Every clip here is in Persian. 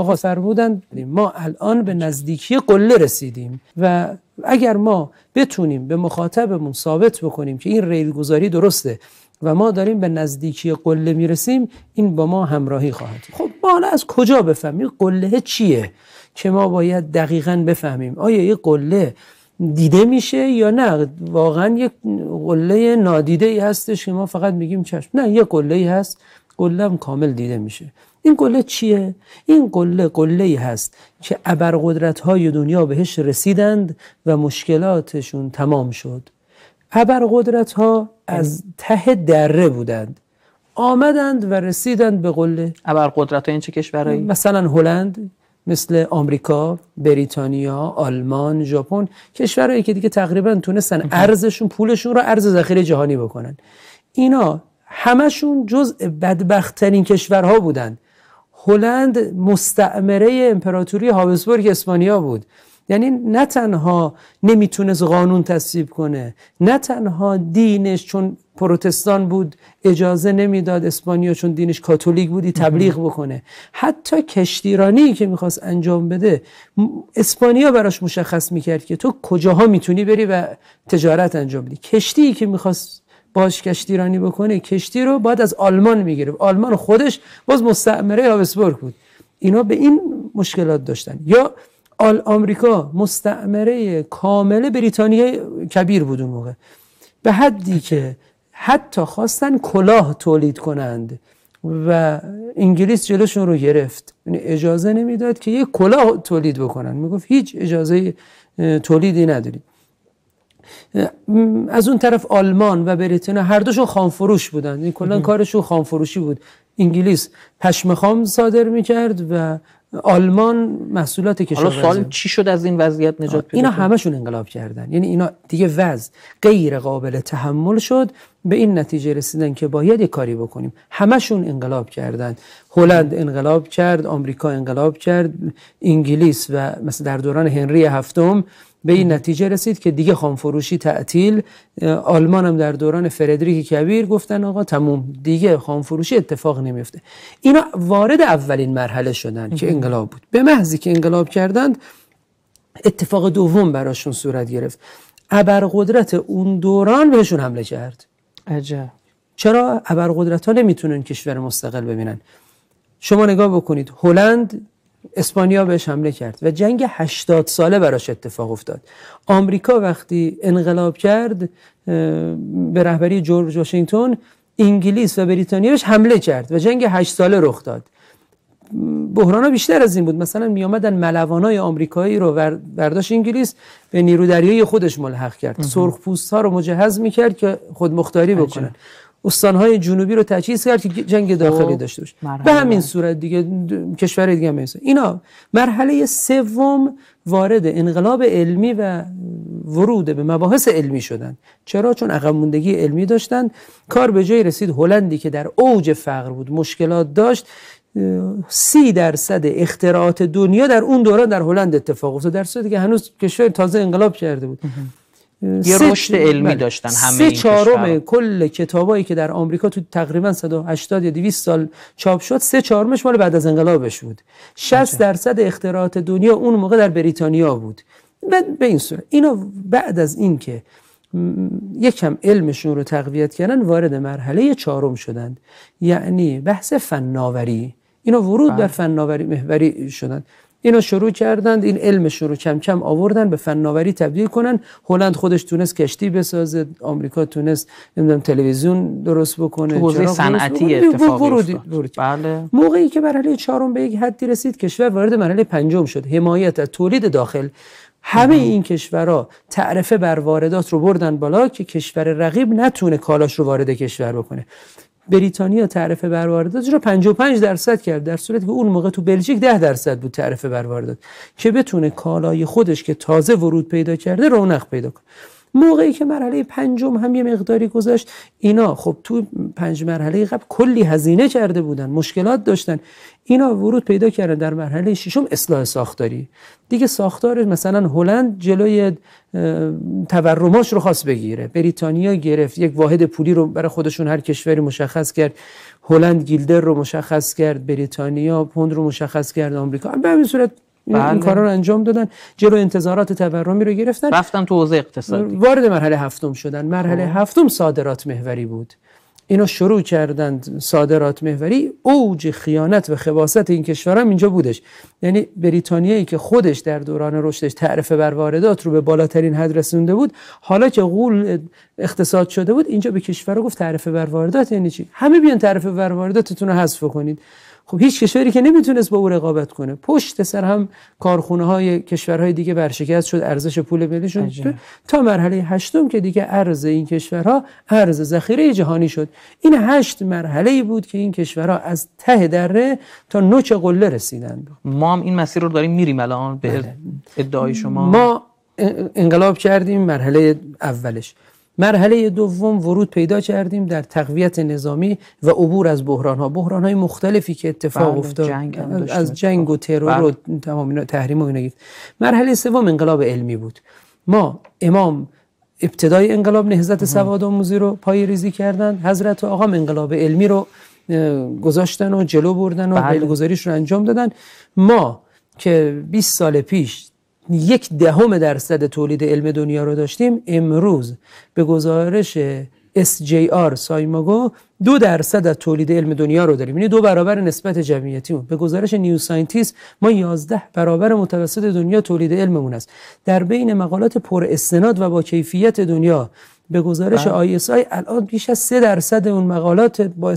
آقا بودن یعنی ما الان به نزدیکی قله رسیدیم و اگر ما بتونیم به مخاطبمون ثابت بکنیم که این ریل گذاری درسته و ما داریم به نزدیکی قله میرسیم این با ما همراهی خواهد خب ما حالا از کجا بفهمیم قله چیه که ما باید دقیقا بفهمیم آیا یه قله دیده میشه یا نه واقعا یک قله نادیده ای هستش که ما فقط میگیم چشم نه یه قله ای هست قله هم کامل دیده میشه این قله چیه این قله قله ای هست که ابرقدرت های دنیا بهش رسیدند و مشکلاتشون تمام شد ابرقدرت ها از ته دره بودند آمدند و رسیدند به قله ابرقدرت های این چه کشورهایی مثلا هلند مثل آمریکا، بریتانیا، آلمان، ژاپن کشورهایی که دیگه تقریبا تونستن ارزشون پولشون رو ارز ذخیره جهانی بکنن اینا همشون جزء بدبختترین کشورها بودند هلند مستعمره امپراتوری هابسبورگ اسپانیا بود یعنی نه تنها نمیتونست قانون تصویب کنه نه تنها دینش چون پروتستان بود اجازه نمیداد اسپانیا چون دینش کاتولیک بودی تبلیغ بکنه حتی کشتیرانی که میخواست انجام بده اسپانیا براش مشخص میکرد که تو کجاها میتونی بری و تجارت انجام بدی کشتی که میخواست کشتی رانی بکنه کشتی رو بعد از آلمان میگیره آلمان خودش باز مستعمره هابسبورگ بود اینا به این مشکلات داشتن یا آل آمریکا مستعمره کامل بریتانیا کبیر بود اون موقع به حدی که حتی خواستن کلاه تولید کنند و انگلیس جلوشون رو گرفت یعنی اجازه نمیداد که یه کلاه تولید بکنن میگفت هیچ اجازه تولیدی ندارید از اون طرف آلمان و بریتانیا هر دوشون خانفروش بودن این کلا کارشون خانفروشی بود انگلیس پشم خام صادر میکرد و آلمان محصولات کشاورزی حالا سال چی شد از این وضعیت نجات پیدا اینا همشون انقلاب کردن یعنی اینا دیگه وضع غیر قابل تحمل شد به این نتیجه رسیدن که باید یک کاری بکنیم همشون انقلاب کردند. هلند انقلاب کرد آمریکا انقلاب کرد انگلیس و مثلا در دوران هنری هفتم به این نتیجه رسید که دیگه خامفروشی تعطیل آلمان هم در دوران فردریک کبیر گفتن آقا تموم دیگه خامفروشی اتفاق نمیفته اینا وارد اولین مرحله شدن که انقلاب بود به محضی که انقلاب کردند اتفاق دوم براشون صورت گرفت ابرقدرت اون دوران بهشون حمله کرد چرا ابرقدرت ها نمیتونن کشور مستقل ببینن شما نگاه بکنید هلند اسپانیا بهش حمله کرد و جنگ 80 ساله براش اتفاق افتاد آمریکا وقتی انقلاب کرد به رهبری جورج واشنگتن انگلیس و بریتانیا بهش حمله کرد و جنگ 8 ساله رخ داد بحران ها بیشتر از این بود مثلا ملوان های آمریکایی رو برداشت انگلیس به نیرو دریایی خودش ملحق کرد سرخ پوست ها رو مجهز کرد که خود مختاری بکنن های جنوبی رو تجهیز کرد که جنگ خب، داخلی داشته باشه به همین صورت دیگه کشور دیگه هم اینا مرحله سوم وارد انقلاب علمی و ورود به مباحث علمی شدن چرا چون عقب موندگی علمی داشتن کار به جای رسید هلندی که در اوج فقر بود مشکلات داشت سی درصد اختراعات دنیا در اون دوران در هلند اتفاق افتاد در صورتی که هنوز کشور تازه انقلاب کرده بود یه رشد علمی بله. داشتن همه سه چهارم کل کتابایی که در آمریکا تو تقریبا 180 یا 200 سال چاپ شد سه چهارمش مال بعد از انقلابش بود 60 بله. درصد اختراعات دنیا اون موقع در بریتانیا بود بعد به این صورت اینا بعد از این که یکم علمشون رو تقویت کردن وارد مرحله چهارم شدند یعنی بحث فناوری اینا ورود به بله. فناوری محوری شدن اینا شروع کردند این علمش رو کم کم آوردن به فناوری تبدیل کنن هلند خودش تونست کشتی بسازه آمریکا تونست نمیدونم تلویزیون درست بکنه حوزه صنعتی اتفاق بله موقعی که مرحله چهارم به یک حدی رسید کشور وارد مرحله پنجم شد حمایت از تولید داخل همه این کشورها تعرفه بر واردات رو بردن بالا که کشور رقیب نتونه کالاش رو وارد کشور بکنه بریتانیا تعرفه بر واردات رو 55 درصد کرد در صورتی که اون موقع تو بلژیک 10 درصد بود تعرفه بر واردات که بتونه کالای خودش که تازه ورود پیدا کرده رونق پیدا کنه موقعی که مرحله پنجم هم یه مقداری گذاشت اینا خب تو پنج مرحله قبل کلی هزینه کرده بودن مشکلات داشتن اینا ورود پیدا کردن در مرحله ششم اصلاح ساختاری دیگه ساختار مثلا هلند جلوی تورماش رو خاص بگیره بریتانیا گرفت یک واحد پولی رو برای خودشون هر کشوری مشخص کرد هلند گیلدر رو مشخص کرد بریتانیا پوند رو مشخص کرد آمریکا به همین صورت بله. این کارا رو انجام دادن جلو انتظارات تورمی رو گرفتن رفتن تو حوزه اقتصادی وارد مرحله هفتم شدن مرحله خب. هفتم صادرات محوری بود اینو شروع کردند صادرات محوری اوج خیانت و خباست این کشور هم اینجا بودش یعنی بریتانیایی که خودش در دوران رشدش تعرفه بر واردات رو به بالاترین حد رسونده بود حالا که غول اقتصاد شده بود اینجا به کشور گفت تعرفه بر واردات یعنی چی همه بیان تعرفه بر وارداتتون رو حذف کنید خب هیچ کشوری که نمیتونست با او رقابت کنه پشت سر هم کارخونه های کشورهای دیگه برشکست شد ارزش پول ملیشون تا مرحله هشتم که دیگه ارز این کشورها ارز ذخیره جهانی شد این هشت مرحله ای بود که این کشورها از ته دره تا نوچ قله رسیدند ما هم این مسیر رو داریم میریم الان به بله. ادعای شما ما انقلاب کردیم مرحله اولش مرحله دوم ورود پیدا کردیم در تقویت نظامی و عبور از بحران ها بحران های مختلفی که اتفاق بله، افتاد از جنگ و ترور و بله. تمام تحریم و اینا مرحله سوم انقلاب علمی بود ما امام ابتدای انقلاب نهضت سواد آموزی رو پای ریزی کردن حضرت و آقام انقلاب علمی رو گذاشتن و جلو بردن و بله. رو انجام دادن ما که 20 سال پیش یک دهم درصد تولید علم دنیا رو داشتیم امروز به گزارش SJR سایماگو دو درصد از تولید علم دنیا رو داریم یعنی دو برابر نسبت جمعیتی به گزارش نیو ساینتیست ما 11 برابر متوسط دنیا تولید علممون است در بین مقالات پر استناد و با کیفیت دنیا به گزارش بله. آی آی الان بیش از 3 درصد اون مقالات با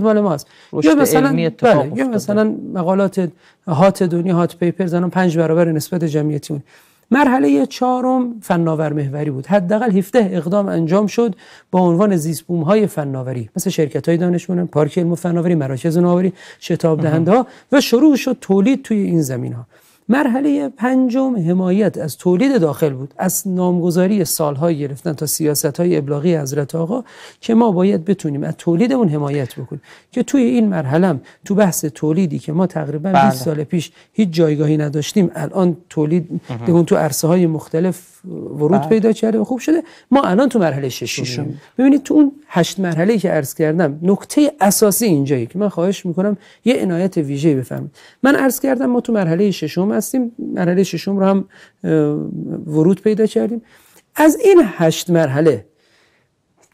مال ماست یا مثلا بله، یا مثلا مقالات هات دنیا هات پیپر الان 5 برابر نسبت جمعیتی اون مرحله چهارم فناور محوری بود حداقل 17 اقدام انجام شد با عنوان زیست بوم های فناوری مثل شرکت های پارک علم و فناوری مراکز نوآوری شتاب دهنده ها و شروع شد تولید توی این زمین ها مرحله پنجم حمایت از تولید داخل بود از نامگذاری سالهای گرفتن تا سیاست های ابلاغی حضرت آقا که ما باید بتونیم از تولیدمون حمایت بکنیم که توی این مرحله تو بحث تولیدی که ما تقریبا بله. 20 سال پیش هیچ جایگاهی نداشتیم الان تولید اون تو عرصه های مختلف ورود بله. پیدا کرده و خوب شده ما الان تو مرحله ششم ببینید تو اون هشت مرحله که عرض کردم نکته اساسی اینجایی که من خواهش میکنم یه عنایت ویژه بفرمایید من عرض کردم ما تو مرحله ششم هستیم مرحله ششم رو هم ورود پیدا کردیم از این هشت مرحله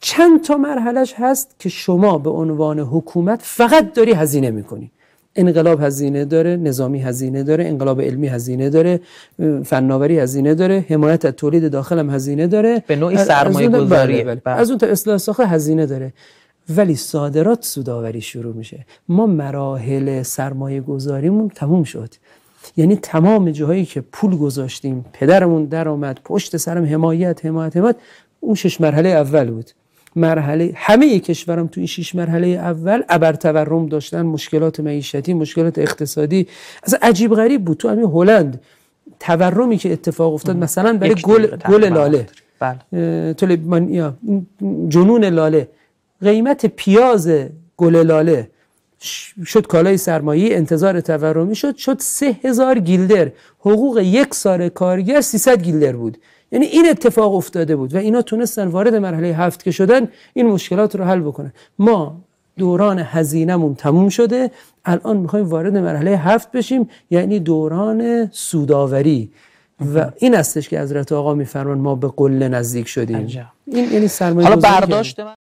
چند تا مرحلهش هست که شما به عنوان حکومت فقط داری هزینه میکنی انقلاب هزینه داره نظامی هزینه داره انقلاب علمی هزینه داره فناوری هزینه داره حمایت از تولید داخل هم هزینه داره به نوعی سرمایه بله، گذاری بله. بله. از اون تا اصلاح ساخت هزینه داره ولی صادرات سوداوری شروع میشه ما مراحل سرمایه گذاریمون تموم شد یعنی تمام جاهایی که پول گذاشتیم پدرمون درآمد پشت سرم حمایت حمایت حمایت اون شش مرحله اول بود مرحله همه کشورم تو این شش مرحله اول ابر تورم داشتن مشکلات معیشتی مشکلات اقتصادی از عجیب غریب بود تو همین هلند تورمی که اتفاق افتاد مثلا برای گل گل لاله بله. جنون لاله قیمت پیاز گل لاله شد کالای سرمایه انتظار تورمی شد شد سه هزار گیلدر حقوق یک سال کارگر 300 گیلدر بود یعنی این اتفاق افتاده بود و اینا تونستن وارد مرحله هفت که شدن این مشکلات رو حل بکنن ما دوران هزینهمون تموم شده الان میخوایم وارد مرحله هفت بشیم یعنی دوران سوداوری و این استش که حضرت آقا میفرمان ما به قله نزدیک شدیم این یعنی سرمایه حالا برداشت